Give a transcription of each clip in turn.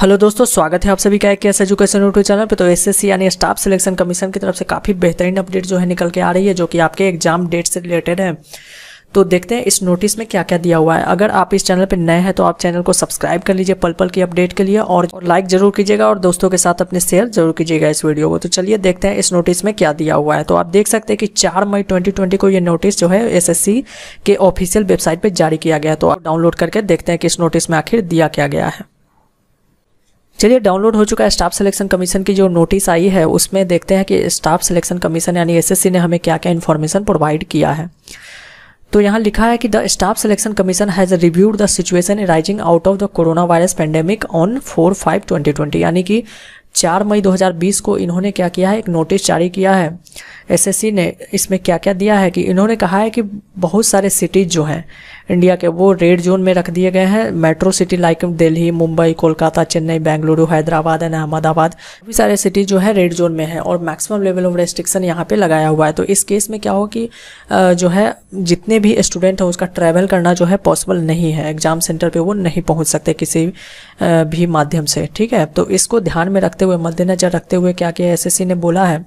hello दोस्तों स्वागत है आप सभी का एक एस एजुकेशन यूट्यूब चैनल पे तो एसएससी यानी स्टाफ सिलेक्शन कमीशन की तरफ से काफ़ी बेहतरीन अपडेट जो है निकल के आ रही है जो कि आपके एग्जाम डेट से रिलेटेड है तो देखते हैं इस नोटिस में क्या क्या दिया हुआ है अगर आप इस चैनल पर नए हैं तो आप चैनल को सब्सक्राइब कर लीजिए पल पल की अपडेट के लिए और, और लाइक जरूर कीजिएगा और दोस्तों के साथ अपने शेयर जरूर कीजिएगा इस वीडियो को तो चलिए देखते हैं इस नोटिस में क्या दिया हुआ है तो आप देख सकते हैं कि चार मई ट्वेंटी को ये नोटिस जो है एस के ऑफिशियल वेबसाइट पर जारी किया गया तो आप डाउनलोड करके देखते हैं कि इस नोटिस में आखिर दिया क्या गया है चलिए डाउनलोड हो चुका है स्टाफ सिलेक्शन कमीशन की जो नोटिस आई है उसमें देखते हैं कि स्टाफ सिलेक्शन कमीशन यानी एसएससी ने हमें क्या क्या इन्फॉर्मेशन प्रोवाइड किया है तो यहाँ लिखा है कि the staff selection commission has reviewed the situation rising out of the corona virus pandemic on four five twenty twenty यानी कि चार मई 2020 को इन्होंने क्या किया है एक नोटिस जारी किया है एसएससी ने इसमें क्या क्या दिया है कि इन्होंने कहा है कि बहुत सारे सिटीज़ जो हैं इंडिया के वो रेड जोन में रख दिए गए हैं metro city like Delhi Mumbai Kolkata Chennai Bengaluru Hyderabad and Ahmedabad भी सारे सिटीज़ जो है रेड जोन में है और मैक्सिमम लेवल ऑफ रेस्ट्रिक्शन यहाँ पे लगाया हुआ है तो इस केस में क्या हो कि जो है जितने भी स्टूडेंट हैं उसका ट्रैवल करना जो है पॉसिबल नहीं है एग्ज़ाम सेंटर पर वो नहीं पहुँच सकते किसी भी माध्यम से ठीक है तो इसको ध्यान में रखते हुए मद्देनज़र रखते हुए क्या क्या एस ने बोला है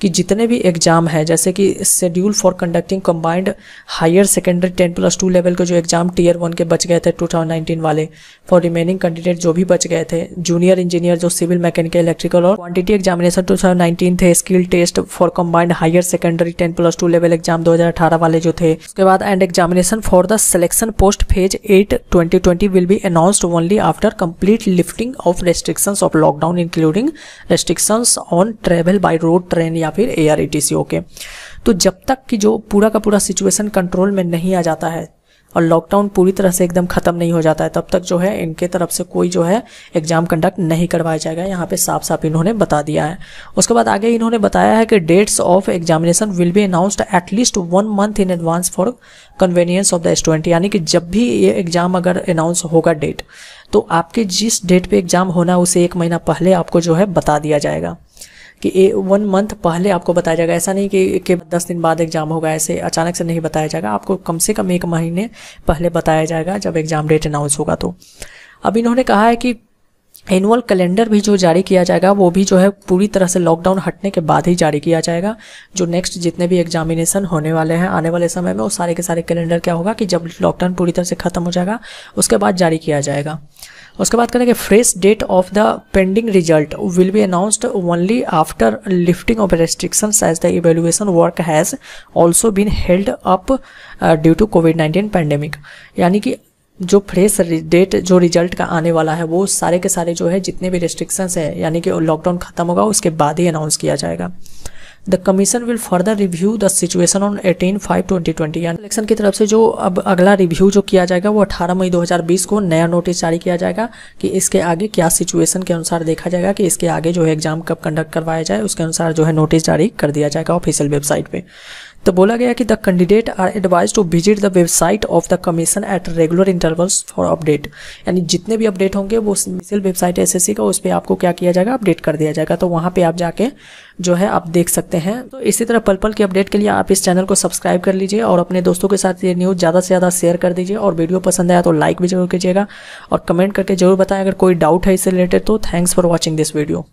कि जितने भी एग्ज़ाम है जैसे कि schedule for conducting combined higher secondary ten plus two level के जो एग्ज़ाम टीयर वन के बच गए थे 2019 वाले फॉर रिमेनिंग कैंडिडेट जो भी बच गए थे जूनियर इंजीनियर जो सिविल मैकेनिकल इलेक्ट्रिकल और क्वान्टिटी एग्जामिनेशन 2019 थे skill test for combined higher secondary ten plus two level exam 2018 वाले जो थे उसके बाद and examination for the selection post phase eight twenty twenty will be announced only after complete lifting of restrictions of lockdown including restrictions on travel by road train या या फिर A R okay तो जब तक कि जो पूरा का पूरा सिचुएशन कंट्रोल में नहीं आ जाता है और लॉकडाउन पूरी तरह से एकदम ख़त्म नहीं हो जाता है तब तक जो है इनके तरफ से कोई जो है एग्ज़ाम कंडक्ट नहीं करवाया जाएगा यहाँ पे साफ साफ इन्होंने बता दिया है उसके बाद आगे इन्होंने बताया है कि dates of examination will be announced at least one month in advance for convenience of the student यानी कि जब भी ये एग्ज़ाम अगर अनाउंस होगा डेट तो आपके जिस डेट पर एग्ज़ाम होना उसे एक महीना पहले आपको जो है बता दिया जाएगा कि ए वन मंथ पहले आपको बताया जाएगा ऐसा नहीं कि के दस दिन बाद एग्ज़ाम होगा ऐसे अचानक से नहीं बताया जाएगा आपको कम से कम एक महीने पहले बताया जाएगा जब एग्ज़ाम डेट अनाउंस होगा तो अब इन्होंने कहा है कि एनुअल कैलेंडर भी जो जारी किया जाएगा वो भी जो है पूरी तरह से लॉकडाउन हटने के बाद ही जारी किया जाएगा जो नेक्स्ट जितने भी एग्जामिनेशन होने वाले हैं आने वाले समय में वो सारे के सारे कैलेंडर क्या होगा कि जब लॉकडाउन पूरी तरह से ख़त्म हो जाएगा उसके बाद जारी किया जाएगा उसके बाद करेंगे fresh date of the pending result will be announced only after lifting of restriction as the evaluation work has also been held up due to COVID nineteen pandemic यानी कि जो फ्रेश डेट जो रिजल्ट का आने वाला है वो सारे के सारे जो है जितने भी रेस्ट्रिक्शंस है यानी कि लॉकडाउन खत्म होगा उसके बाद ही अनाउंस किया जाएगा the commission will further review the situation on eighteen five twenty twenty यानी इलेक्शन की तरफ से जो अब अगला रिव्यू जो किया जाएगा वो अठारह मई 2020 को नया नोटिस जारी किया जाएगा कि इसके आगे क्या सिचुएशन के अनुसार देखा जाएगा कि इसके आगे जो है एग्जाम कब कंडक्ट करवाया जाए उसके अनुसार जो है नोटिस जारी कर दिया जाएगा ऑफिशियल वेबसाइट पर तो बोला गया कि the candidate are advise to visit the website of the commission at regular intervals for update यानी जितने भी अपडेट होंगे वो मिसिल वेबसाइट एसएससी का उस पर आपको क्या किया जाएगा अपडेट कर दिया जाएगा तो वहाँ पर आप जाके जो है आप देख सकते हैं तो इसी तरह पल पल की अपडेट के लिए आप इस चैनल को सब्सक्राइब कर लीजिए और अपने दोस्तों के साथ ये न्यूज़ ज़्यादा से ज़्यादा शेयर कर दीजिए और वीडियो पसंद आया तो लाइक भी जरूर कीजिएगा और कमेंट करके जरूर बताएं अगर कोई डाउट है इससे रिलेटेड तो thanks for watching this video